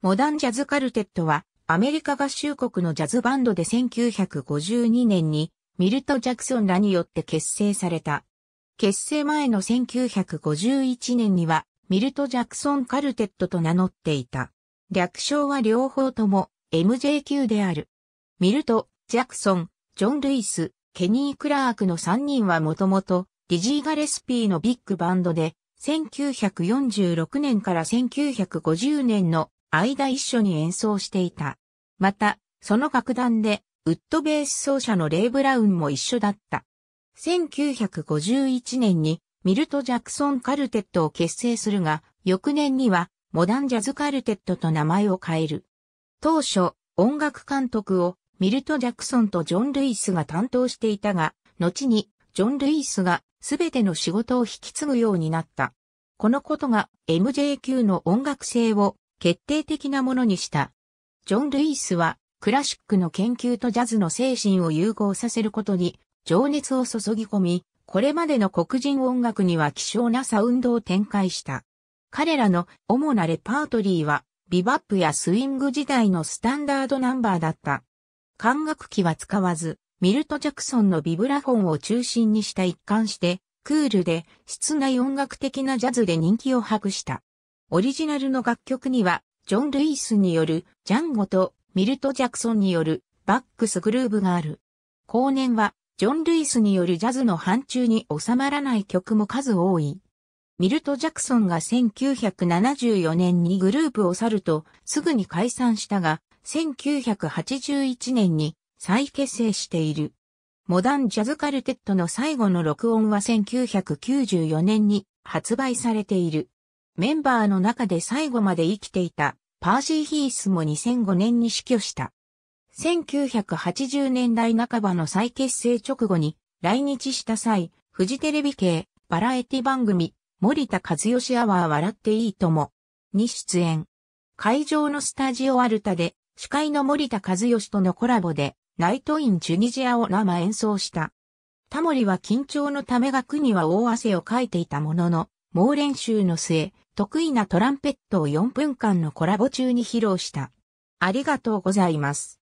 モダンジャズカルテットは、アメリカ合衆国のジャズバンドで1952年に、ミルト・ジャクソンらによって結成された。結成前の1951年には、ミルト・ジャクソン・カルテットと名乗っていた。略称は両方とも MJQ である。ミルト、ジャクソン、ジョン・ルイス、ケニー・クラークの3人はもともと、ディジー・ガレスピーのビッグバンドで、1946年から1950年の間一緒に演奏していた。また、その楽団で、ウッドベース奏者のレイ・ブラウンも一緒だった。1951年にミルト・ジャクソン・カルテットを結成するが、翌年にはモダン・ジャズ・カルテットと名前を変える。当初、音楽監督をミルト・ジャクソンとジョン・ルイスが担当していたが、後にジョン・ルイスが全ての仕事を引き継ぐようになった。このことが MJQ の音楽性を決定的なものにした。ジョン・ルイスは、クラシックの研究とジャズの精神を融合させることに、情熱を注ぎ込み、これまでの黒人音楽には希少なサウンドを展開した。彼らの主なレパートリーは、ビバップやスイング時代のスタンダードナンバーだった。管楽器は使わず、ミルト・ジャクソンのビブラフォンを中心にした一貫して、クールで室内音楽的なジャズで人気を博した。オリジナルの楽曲には、ジョン・ルイスによるジャンゴとミルト・ジャクソンによるバックスグルーブがある。後年は、ジョン・ルイスによるジャズの範疇に収まらない曲も数多い。ミルト・ジャクソンが1974年にグループを去るとすぐに解散したが、1981年に再結成している。モダンジャズカルテットの最後の録音は1994年に発売されている。メンバーの中で最後まで生きていたパーシー・ヒースも2005年に死去した。1980年代半ばの再結成直後に来日した際、フジテレビ系バラエティ番組森田和義アワー笑っていいともに出演。会場のスタジオアルタで司会の森田和義とのコラボでナイトインチュニジアを生演奏した。タモリは緊張のため額には大汗をかいていたものの、猛練習の末、得意なトランペットを4分間のコラボ中に披露した。ありがとうございます。